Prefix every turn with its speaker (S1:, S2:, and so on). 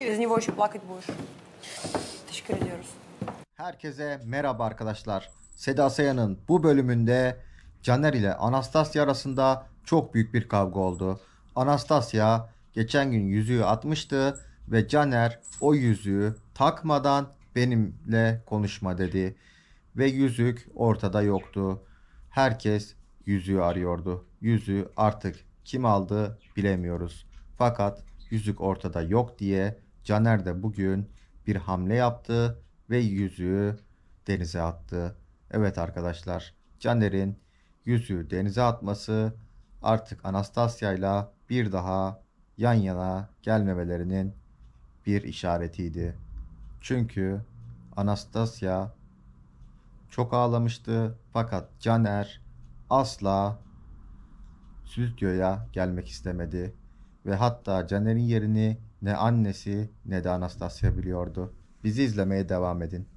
S1: Из него еще плакать будешь. Teşekkür ediyoruz.
S2: Herkese merhaba arkadaşlar. Seda Sayan'ın bu bölümünde Caner ile Anastasya arasında çok büyük bir kavga oldu. Anastasya geçen gün yüzüğü atmıştı ve Caner o yüzüğü takmadan benimle konuşma dedi. Ve yüzük ortada yoktu. Herkes yüzüğü arıyordu. Yüzüğü artık kim aldı bilemiyoruz. Fakat yüzük ortada yok diye Caner de bugün bir hamle yaptı ve yüzüğü denize attı. Evet arkadaşlar Caner'in yüzüğü denize atması artık Anastasya ile bir daha yan yana gelmemelerinin bir işaretiydi. Çünkü Anastasya çok ağlamıştı fakat Caner asla stüdyoya gelmek istemedi ve hatta Caner'in yerini ne annesi ne de Anastasya biliyordu. Bizi izlemeye devam edin.